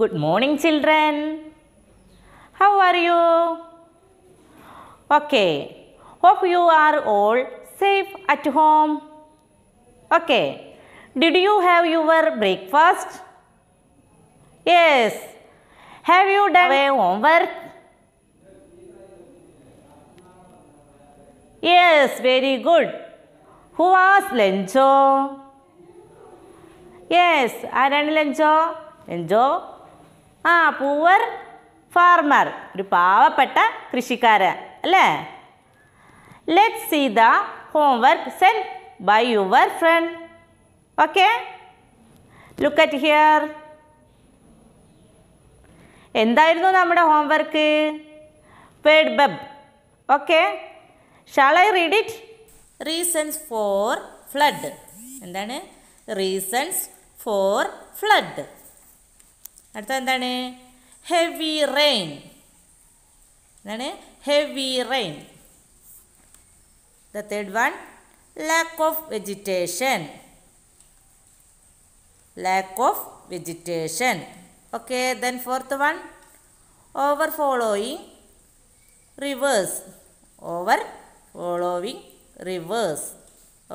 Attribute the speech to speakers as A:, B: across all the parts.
A: Good morning children. How are you? Okay. Hope you are all safe at home. Okay. Did you have your breakfast? Yes. Have you done your homework? Yes, very good. Who was Lencho? Yes, I ആരാണ് Lencho Lencho ആ poor farmer ഒരു പാവപ്പെട്ട കൃഷിക്കാരൻ അല്ലേ let see the homework send by your friend okay look at here എന്തായിരുന്നു നമ്മുടെ homework പേഡ് ബബ് okay shall I read it reasons for flood എന്താണ് reasons for flood heavy rain heavy rain the third one lack of vegetation lack of vegetation okay then fourth one over overflowing rivers overflowing rivers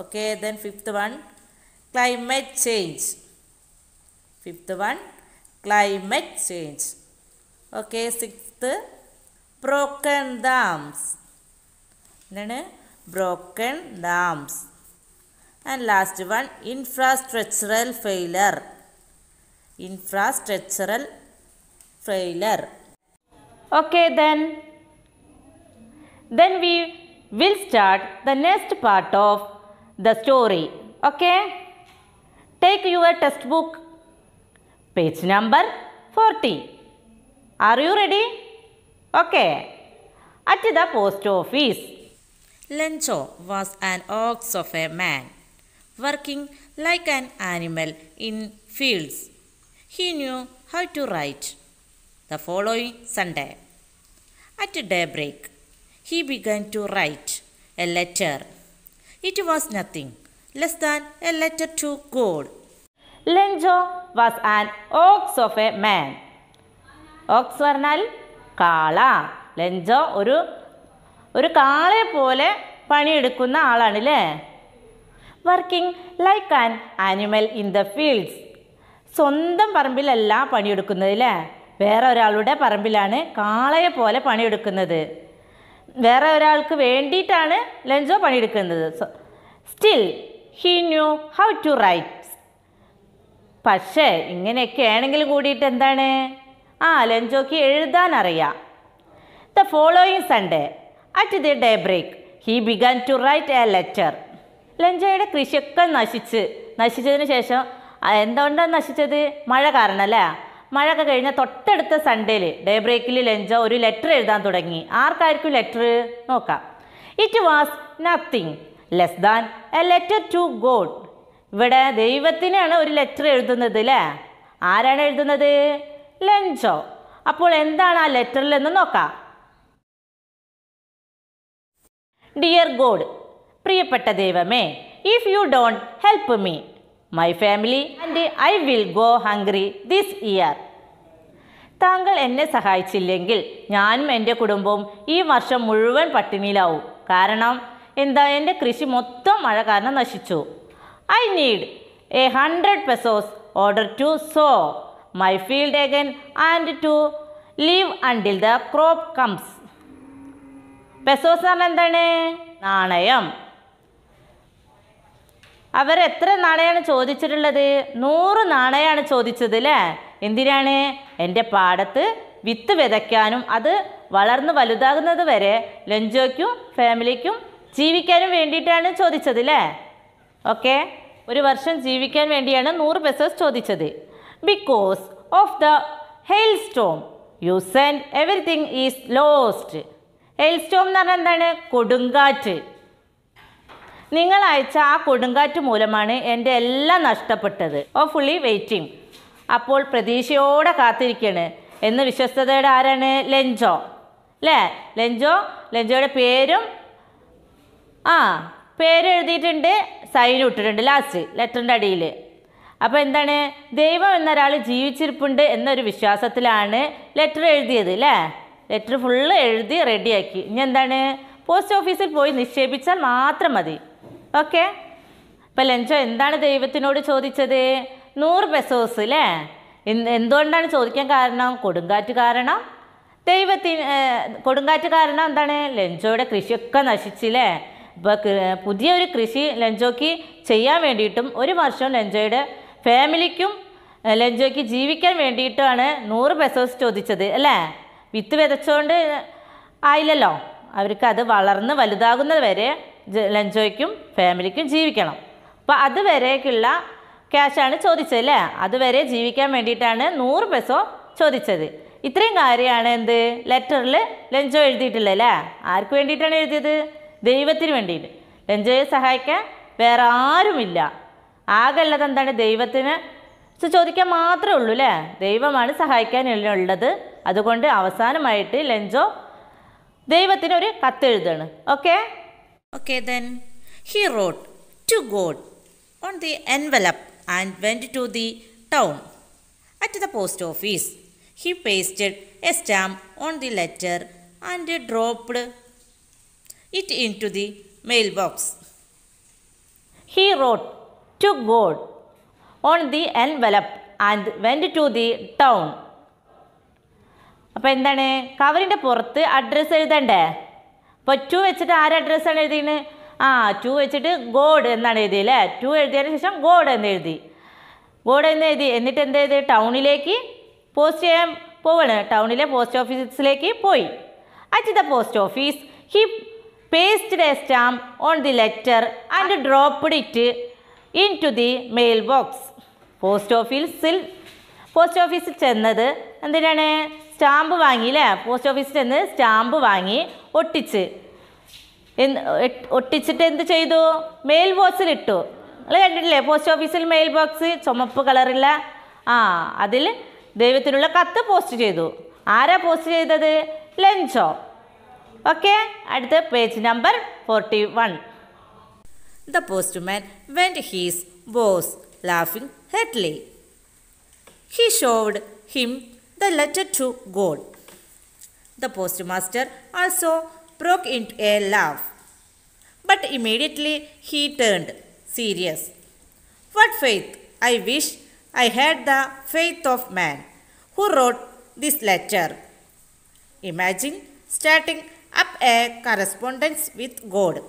A: okay then fifth one climate change fifth one climate change. Okay, sixth, broken dams. Broken dams. And last one, infrastructural failure. Infrastructural failure. Okay, then. Then we will start the next part of the story. Okay? Take your textbook page number 40. Are you ready? Okay. At the post office. Lencho was an ox of a man, working like an animal in fields. He knew how to write. The following Sunday, at daybreak, he began to write a letter. It was nothing less than a letter to God Lencho was an ox of a man ox പറഞ്ഞാൽ കാള ലഞ്ചോ ഒരു ഒരു കാളയെ പോലെ പണിയെടുക്കുന്ന ആളാണ് അല്ലേ working like an animal in the fields സ്വന്തം പറമ്പിലല്ല പണിയെടുക്കുന്നത് അല്ലേ വേറെ ഒരാളുടെ പറമ്പിലാണ് കാളയെ പോലെ പണിയെടുക്കുന്നത് വേറെ ഒരാൾക്ക് വേണ്ടിയിട്ടാണ് ലഞ്ചോ പണിയെടുക്കുന്നത് still he knew how to write പക്ഷേ ഇങ്ങനെയൊക്കെ ആണെങ്കിൽ കൂടിയിട്ട് എന്താണ് ആ ലഞ്ചോക്ക് എഴുതാൻ അറിയാം the following Sunday at the day break he began to write a letter ലഞ്ചോയുടെ കൃഷിയൊക്കെ നശിച്ച് നശിച്ചതിന് ശേഷം എന്തുകൊണ്ടാണ് നശിച്ചത് മഴ കാരണം അല്ലേ മഴ ഒക്കെ കഴിഞ്ഞ തൊട്ടടുത്ത സൺഡേയിൽ ഡേ ബ്രേക്കിൽ ലഞ്ചോ ഒരു ലെറ്റർ എഴുതാൻ തുടങ്ങി ആർക്കായിരിക്കും ലെറ്റർ നോക്കാം it was nothing less than a letter to God ഇവിടെ ദൈവത്തിനാണ് ഒരു ലെറ്റർ എഴുതുന്നത് അല്ലേ ആരാണ് എഴുതുന്നത് ലഞ്ചോ അപ്പോൾ എന്താണ് ആ ലെറ്ററിൽ എന്ന് നോക്കാം ഡിയർ ഗോഡ് പ്രിയപ്പെട്ട ദൈവമേ if you don't help me my family and I will go hungry this year താങ്കൾ എന്നെ സഹായിച്ചില്ലെങ്കിൽ ഞാനും എൻ്റെ കുടുംബവും ഈ വർഷം മുഴുവൻ പട്ടിണിയിലാവും കാരണം എന്താ എൻ്റെ കൃഷി മൊത്തം മഴ കാരണം നശിച്ചു I need a hundred pesos order to sow my field again and to leave until the crop comes pesos എന്ന് പറഞ്ഞാൽ എന്താണ് നാണയം അവർ എത്ര നാണയമാണ് ചോദിച്ചിട്ടുള്ളത് നൂറ് നാണയമാണ് ചോദിച്ചത് അല്ലേ എന്തിനാണ് എൻ്റെ പാടത്ത് വിത്ത് വിതയ്ക്കാനും അത് വളർന്ന് വലുതാകുന്നത് വരെ ലഞ്ചോയ്ക്കും ഫാമിലിക്കും ജീവിക്കാനും വേണ്ടിയിട്ടാണ് ചോദിച്ചത് അല്ലേ ഓക്കെ ഒരു വർഷം ജീവിക്കാൻ വേണ്ടിയാണ് നൂറ് പെസോസ് ചോദിച്ചത് because of the hail storm you send everything is lost hail storm എന്ന് പറഞ്ഞാൽ എന്താണ് കൊടുങ്കാറ്റ് നിങ്ങൾ അയച്ച ആ കൊടുങ്കാറ്റ് മൂലമാണ് എൻ്റെ എല്ലാം നഷ്ടപ്പെട്ടത് ഓ ഫുള്ളി വെയിറ്റിംഗ് അപ്പോൾ പ്രതീക്ഷയോടെ കാത്തിരിക്കുകയാണ് എന്ന് വിശ്വസ്തതയുടെ ആരാണ് ലെഞ്ചോ അല്ലേ ലെഞ്ചോ ലെഞ്ചോയുടെ പേരും ആ പേര് എഴുതിയിട്ടുണ്ട് സൈൻ ഇട്ടിട്ടുണ്ട് ലാസ്റ്റ് ലെറ്ററിൻ്റെ അടിയിൽ അപ്പോൾ എന്താണ് ദൈവം എന്നൊരാൾ ജീവിച്ചിരിപ്പുണ്ട് എന്നൊരു വിശ്വാസത്തിലാണ് ലെറ്റർ എഴുതിയത് അല്ലേ ലെറ്റർ ഫുള്ള് എഴുതി റെഡിയാക്കി ഇനി എന്താണ് പോസ്റ്റ് ഓഫീസിൽ പോയി നിക്ഷേപിച്ചാൽ മാത്രം മതി ഓക്കെ ഇപ്പം ലഞ്ചോ എന്താണ് ദൈവത്തിനോട് ചോദിച്ചത് നൂറ് പെസോസ് അല്ലേ എന്തുകൊണ്ടാണ് ചോദിക്കാൻ കാരണം കൊടുങ്കാറ്റ് കാരണം ദൈവത്തിന് കൊടുങ്കാറ്റ് കാരണം എന്താണ് ലഞ്ചോയുടെ കൃഷിയൊക്കെ നശിച്ചില്ലേ പുതിയൊരു കൃഷി ലഞ്ചോക്ക് ചെയ്യാൻ വേണ്ടിയിട്ടും ഒരു വർഷം ലഞ്ചോയുടെ ഫാമിലിക്കും ലഞ്ചോയ്ക്ക് ജീവിക്കാൻ വേണ്ടിയിട്ടാണ് നൂറ് പെസോസ് ചോദിച്ചത് അല്ലേ വിത്ത് വിതച്ചുകൊണ്ട് ആയില്ലല്ലോ അവർക്ക് അത് വളർന്ന് വലുതാകുന്നത് വരെ ലഞ്ചോയ്ക്കും ഫാമിലിക്കും ജീവിക്കണം അപ്പോൾ അതുവരേക്കുള്ള ക്യാഷാണ് ചോദിച്ചത് അല്ലേ അതുവരെ ജീവിക്കാൻ വേണ്ടിയിട്ടാണ് നൂറ് പെസോ ചോദിച്ചത് ഇത്രയും കാര്യമാണ് എന്ത് ലെറ്ററിൽ ലഞ്ചോ എഴുതിയിട്ടില്ല അല്ലേ ആർക്ക് വേണ്ടിയിട്ടാണ് എഴുതിയത് ദൈവത്തിന് വേണ്ടിയിട്ട് ലഞ്ചയെ സഹായിക്കാൻ വേറെ ആരുമില്ല ആകെയുള്ളത് എന്താണ് ദൈവത്തിന് ചോദിക്കാൻ മാത്രമേ ഉള്ളൂ അല്ലേ ദൈവമാണ് സഹായിക്കാനുള്ളത് അതുകൊണ്ട് അവസാനമായിട്ട് ലഞ്ചോ ദൈവത്തിന് ഒരു കത്തെഴുതാണ് okay okay then he wrote to God on the envelope and went to the town at the post office he pasted a stamp on the letter and dropped it into the mailbox. He wrote to God on the envelope and went to the town. അപ്പോൾ എന്താണ് കവറിൻ്റെ പുറത്ത് address എഴുതണ്ടേ അപ്പോൾ to വെച്ചിട്ട് ആര് അഡ്രസ്സാണ് എഴുതിയത് ആ to വെച്ചിട്ട് God എന്നാണ് എഴുതി അല്ലേ ടു എഴുതിയതിന് ശേഷം ഗോഡ് എന്ന് എഴുതി ഗോഡ് എന്ന് എഴുതി എന്നിട്ട് എന്ത് എഴുതി ടൗണിലേക്ക് പോസ്റ്റ് ചെയ്യാൻ പോവാണ് ടൗണിലെ പോസ്റ്റ് ഓഫീസിലേക്ക് പോയി at the post office he paste the stamp on the letter and drop it in to the mail box post ഓഫീസിൽ പോസ്റ്റ് ഓഫീസിൽ ചെന്നത് എന്തിനാണ് സ്റ്റാമ്പ് വാങ്ങി അല്ലേ പോസ്റ്റ് ഓഫീസിൽ ചെന്ന് സ്റ്റാമ്പ് വാങ്ങി ഒട്ടിച്ച് ഒട്ടിച്ചിട്ട് എന്ത് ചെയ്തു മെയിൽ ബോക്സിൽ ഇട്ടു നിങ്ങൾ കണ്ടിട്ടില്ലേ പോസ്റ്റ് ഓഫീസിൽ മെയിൽ ബോക്സ് ചുമപ്പ് കളറില്ല ആ അതിൽ ദൈവത്തിനുള്ള കത്ത് പോസ്റ്റ് ചെയ്തു ആരാ പോസ്റ്റ് ചെയ്തത് Lencho Okay, at the page number 41. The postman went his boss, laughing heartily. He showed him the letter to God. The postmaster also broke into a laugh. But immediately he turned serious. What faith! I wish I had the faith of man who wrote this letter. Imagine starting up a correspondence with God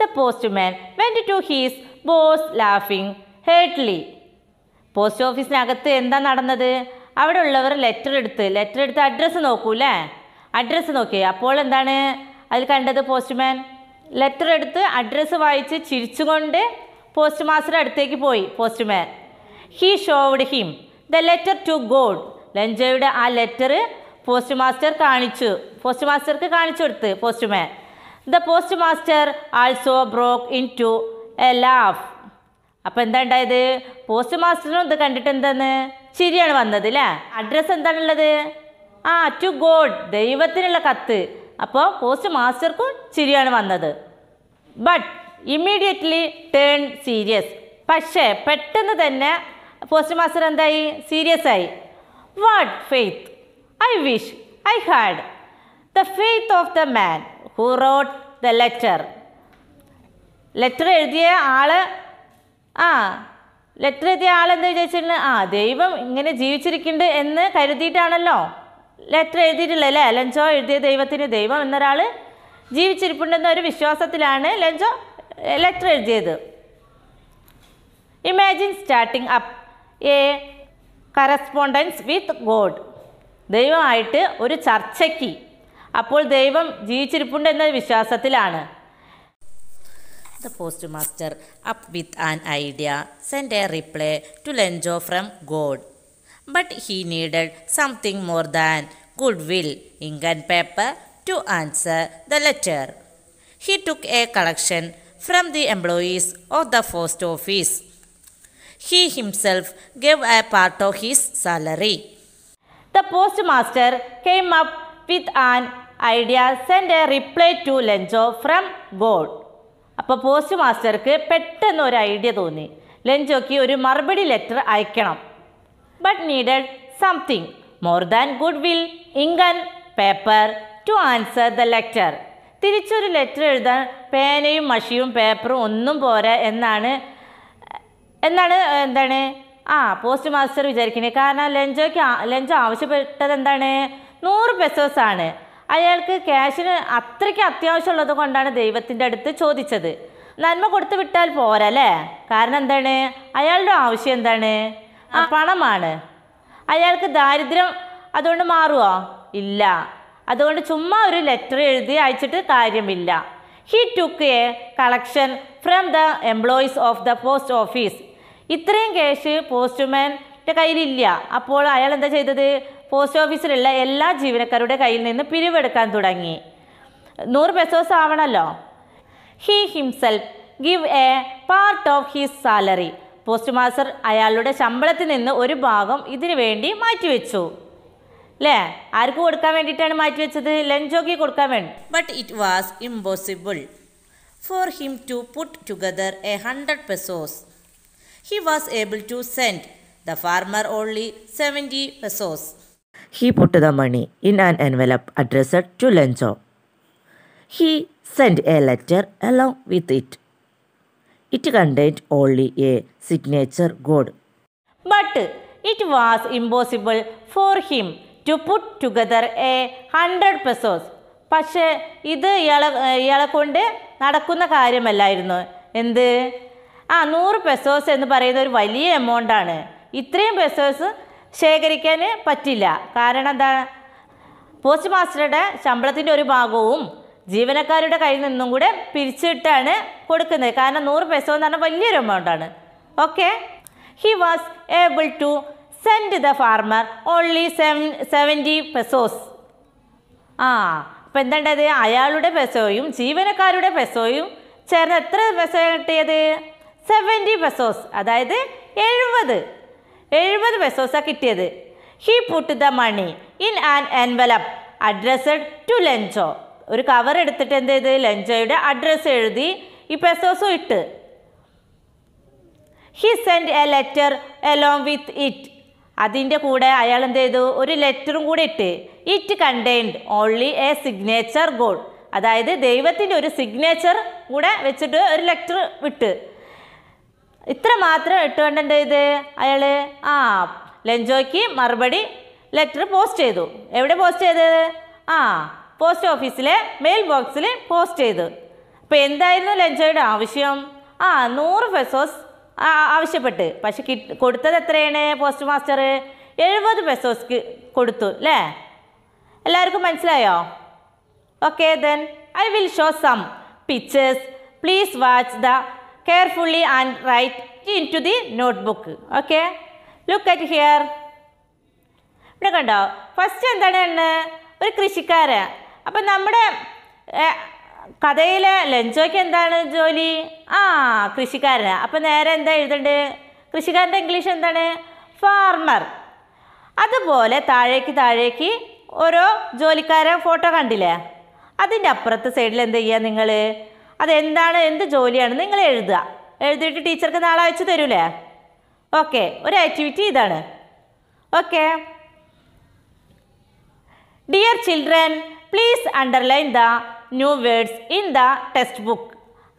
A: the postman went to his boss laughing heartily post ഓഫീസിനകത്ത് എന്താ നടന്നത് അവിടെ ഉള്ളവർ letter എടുത്ത് letter എടുത്ത് address നോക്കൂ അല്ലേ address നോക്കി അപ്പോൾ എന്താണ് അതിൽ കണ്ടത് പോസ്റ്റ്മാൻ ലെറ്റർ എടുത്ത് അഡ്രസ്സ് വായിച്ച് ചിരിച്ചുകൊണ്ട് പോസ്റ്റ് മാസ്റ്ററുടെ അടുത്തേക്ക് പോയി postman he showed him the letter to God ലഞ്ചയുടെ ആ ലെറ്റർ പോസ്റ്റ് മാസ്റ്റർ കാണിച്ചു പോസ്റ്റ് മാസ്റ്റർക്ക് കാണിച്ചു കൊടുത്ത് postman the post master also broke into a laugh അപ്പോൾ എന്താ ഉണ്ടായത് പോസ്റ്റ് മാസ്റ്ററിനും ഇത് കണ്ടിട്ട് എന്താണ് ശരിയാണ് വന്നത് അല്ലേ അഡ്രസ്സ് എന്താണുള്ളത് ആ ടു ഗോഡ് ദൈവത്തിനുള്ള കത്ത് അപ്പോൾ പോസ്റ്റ് മാസ്റ്റർക്കും ചിരിയാണ് വന്നത് ബട്ട് ഇമ്മീഡിയറ്റ്ലി ടേൺ സീരിയസ് പക്ഷേ പെട്ടെന്ന് തന്നെ പോസ്റ്റ് മാസ്റ്റർ എന്തായി സീരിയസ് ആയി what faith I wish I had the faith of the man who wrote the letter letter എഴുതിയ ആൾ ആ ലെറ്റർ എഴുതിയ ആൾ എന്താ വിചാരിച്ചിട്ടുണ്ട് ആ ദൈവം ഇങ്ങനെ ജീവിച്ചിരിക്കുന്നുണ്ട് എന്ന് കരുതിയിട്ടാണല്ലോ ലെറ്റർ എഴുതിയിട്ടില്ല അല്ലേ ലഞ്ചോ എഴുതിയ ദൈവത്തിന് ദൈവം എന്നൊരാൾ ജീവിച്ചിരിപ്പുണ്ടെന്ന ഒരു വിശ്വാസത്തിലാണ് ലഞ്ചോ ലെറ്റർ എഴുതിയത് imagine starting up a correspondence with God ദൈവമായിട്ട് ഒരു ചർച്ചയ്ക്ക് അപ്പോൾ ദൈവം ജീവിച്ചിരിപ്പുണ്ട് എന്ന വിശ്വാസത്തിലാണ് The postmaster, up with an idea, sent a reply to Lenjo from God. But he needed something more than goodwill, ink and paper to answer the letter. He took a collection from the employees of the post office. He himself gave a part of his salary. The postmaster came up with an idea, sent a reply to Lenjo from God. അപ്പോൾ post മാസ്റ്റർക്ക് പെട്ടെന്ന് ഒരു idea തോന്നി ലെഞ്ചോക്ക് ഒരു മറുപടി letter അയക്കണം but needed something more than good will ink and paper to answer the letter തിരിച്ചൊരു ലെറ്റർ എഴുതാൻ പേനയും മഷിയും പേപ്പറും ഒന്നും പോരാ എന്നാണ് എന്നാണ് എന്താണ് ആ പോസ്റ്റ് മാസ്റ്റർ വിചാരിക്കുന്നത് കാരണം ലഞ്ചോയ്ക്ക് ലഞ്ചോ ആവശ്യപ്പെട്ടത് എന്താണ് നൂറ് പെസോസ് ആണ് അയാൾക്ക് ക്യാഷിന് അത്രയ്ക്ക് അത്യാവശ്യമുള്ളത് കൊണ്ടാണ് ദൈവത്തിൻ്റെ അടുത്ത് ചോദിച്ചത് നന്മ കൊടുത്തു വിട്ടാൽ പോരല്ലേ കാരണം എന്താണ് അയാളുടെ ആവശ്യം എന്താണ് ആ പണമാണ് അയാൾക്ക് ദാരിദ്ര്യം അതുകൊണ്ട് മാറുമോ ഇല്ല അതുകൊണ്ട് ചുമ്മാ ഒരു ലെറ്റർ എഴുതി അയച്ചിട്ട് കാര്യമില്ല he took a collection from the employees of the post office ഇത്രയും ക്യാഷ് പോസ്റ്റ്മാൻ്റെ കയ്യിലില്ല അപ്പോൾ അയാൾ എന്താ ചെയ്തത് പോസ്റ്റ് ഓഫീസിലുള്ള എല്ലാ ജീവനക്കാരുടെ കയ്യിൽ നിന്ന് പിരിവെടുക്കാൻ തുടങ്ങി നൂറ് പെസോസ് ആവണല്ലോ he himself give a part of his salary post master അയാളുടെ ശമ്പളത്തിൽ നിന്ന് ഒരു ഭാഗം ഇതിനു വേണ്ടി മാറ്റിവെച്ചു അല്ലേ ആർക്ക് കൊടുക്കാൻ വേണ്ടിയിട്ടാണ് മാറ്റിവെച്ചത് ലഞ്ചോക്കി കൊടുക്കാൻ വേണ്ടി but it was impossible for him to put together a hundred pesos he was able to send the farmer only 70 pesos. He put the money in an envelope addressed to Lenzo. He sent a letter along with it. It contained only a signature code. But it was impossible for him to put together a hundred pesos പക്ഷേ ഇത് ഇയാളെ ഇയാളെ കൊണ്ട് നടക്കുന്ന കാര്യമല്ലായിരുന്നു എന്ത് ആ നൂറ് pesos എന്ന് പറയുന്ന ഒരു വലിയ എമൗണ്ട് ആണ് ഇത്രയും പെസോസ് ശേഖരിക്കാൻ പറ്റില്ല കാരണം എന്താ പോസ്റ്റ് മാസ്റ്ററുടെ ശമ്പളത്തിൻ്റെ ഒരു ഭാഗവും ജീവനക്കാരുടെ കയ്യിൽ നിന്നും കൂടെ പിരിച്ചിട്ടാണ് കൊടുക്കുന്നത് കാരണം നൂറ് പെസോ എന്ന് പറഞ്ഞാൽ വലിയൊരു എമൗണ്ടാണ് okay he was able to send the farmer only seven seventy pesos ആ അപ്പം എന്താണ്ടത് അയാളുടെ പെസോയും ജീവനക്കാരുടെ പെസോയും ചേർന്ന് എത്ര പെസോ കിട്ടിയത് സെവൻറ്റി പെസോസ് അതായത് എഴുപത് എഴുപത് പെസോസാണ് കിട്ടിയത് he put the money in an envelope addressed to Lencho ഒരു കവർ എടുത്തിട്ട് എന്ത് ചെയ്ത് ലഞ്ചോയുടെ അഡ്രസ്സ് എഴുതി ഈ പെസോസും ഇട്ട് he sent a letter along with it അതിൻ്റെ കൂടെ അയാൾ എന്ത് ചെയ്തു ഒരു ലെറ്ററും കൂടെ ഇട്ട് it contained only a signature God അതായത് ദൈവത്തിൻ്റെ ഒരു സിഗ്നേച്ചർ കൂടെ വെച്ചിട്ട് ഒരു ലെറ്റർ വിട്ട് ഇത്ര മാത്രം ഇട്ട് കണ്ടത് ഇത് ആ ലഞ്ചോയ്ക്ക് മറുപടി ലെറ്റർ പോസ്റ്റ് ചെയ്തു എവിടെ പോസ്റ്റ് ചെയ്തത് ആ പോസ്റ്റ് ഓഫീസിലെ മെയിൽ ബോക്സിൽ പോസ്റ്റ് ചെയ്തു അപ്പോൾ എന്തായിരുന്നു ലഞ്ചോയുടെ ആവശ്യം ആ നൂറ് പെസോസ് ആവശ്യപ്പെട്ട് പക്ഷെ കിട്ട് കൊടുത്തത് എത്രയാണ് പോസ്റ്റ് മാസ്റ്റർ എഴുപത് പെസോസ്ക്ക് കൊടുത്തു അല്ലേ എല്ലാവർക്കും മനസ്സിലായോ okay then I will show some pictures please watch the carefully and write into the notebook. Okay. Look at here. ഇവിടെ കണ്ടോ ഫസ്റ്റ് എന്താണ് ഒരു കൃഷിക്കാരൻ അപ്പം നമ്മുടെ കഥയിലെ ലഞ്ചോയ്ക്ക് എന്താണ് ജോലി ആ കൃഷിക്കാരൻ അപ്പം നേരെ എന്താ എഴുതണ്ട് കൃഷിക്കാരൻ്റെ ഇംഗ്ലീഷ് എന്താണ് ഫാർമർ അതുപോലെ താഴേക്ക് താഴേക്ക് ഓരോ ജോലിക്കാരൻ ഫോട്ടോ കണ്ടില്ലേ അതിൻ്റെ അപ്പുറത്തെ സൈഡിൽ എന്താ ചെയ്യുക നിങ്ങൾ അതെന്താണ് എന്ത് ജോലിയാണ് നിങ്ങൾ എഴുതുക എഴുതിയിട്ട് ടീച്ചർക്ക് നാളെ അയച്ചു തരൂലേ ഓക്കെ ഒരു ആക്ടിവിറ്റി ഇതാണ് okay dear children please underline the new words in the textbook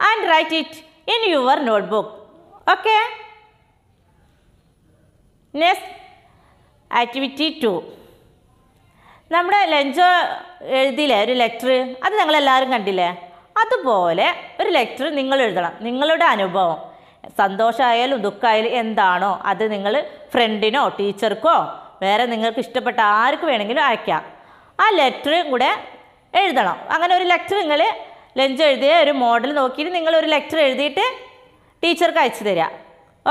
A: and write it in your notebook okay next activity two നമ്മുടെ ലഞ്ചോ എഴുതിയില്ലേ ഒരു ലെറ്റർ അത് ഞങ്ങളെല്ലാവരും കണ്ടില്ലേ അതുപോലെ ഒരു ലെറ്റർ നിങ്ങൾ എഴുതണം നിങ്ങളുടെ അനുഭവം സന്തോഷമായാലും ദുഃഖമായാലും എന്താണോ അത് നിങ്ങൾ ഫ്രണ്ടിനോ ടീച്ചർക്കോ വേറെ നിങ്ങൾക്ക് ഇഷ്ടപ്പെട്ട ആർക്ക് വേണമെങ്കിലും അയക്കാം ആ ലെറ്ററും കൂടെ എഴുതണം അങ്ങനെ ഒരു ലെറ്റർ നിങ്ങൾ ലഞ്ച് എഴുതിയ ഒരു മോഡൽ നോക്കിയിട്ട് നിങ്ങൾ ഒരു ലെറ്റർ എഴുതിയിട്ട് ടീച്ചർക്ക് അയച്ചു തരിക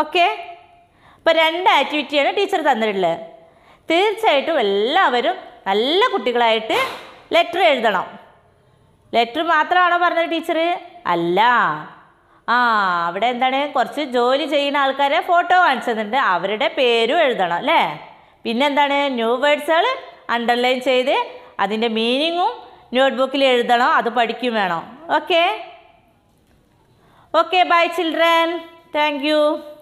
A: ഓക്കെ അപ്പോൾ രണ്ട് ആക്ടിവിറ്റിയാണ് ടീച്ചർ തന്നിട്ടുള്ളത് തീർച്ചയായിട്ടും എല്ലാവരും നല്ല കുട്ടികളായിട്ട് ലെറ്റർ എഴുതണം ലെറ്റർ മാത്രമാണോ പറഞ്ഞത് ടീച്ചർ അല്ല ആ അവിടെ എന്താണ് കുറച്ച് ജോലി ചെയ്യുന്ന ആൾക്കാരെ ഫോട്ടോ കാണിച്ചതുണ്ട് അവരുടെ പേരും എഴുതണം അല്ലേ പിന്നെന്താണ് ന്യൂ വേർഡ്സുകൾ അണ്ടർലൈൻ ചെയ്ത് അതിൻ്റെ മീനിങ്ങും നോട്ട്ബുക്കിൽ എഴുതണം അത് പഠിക്കും വേണം okay okay bye children thank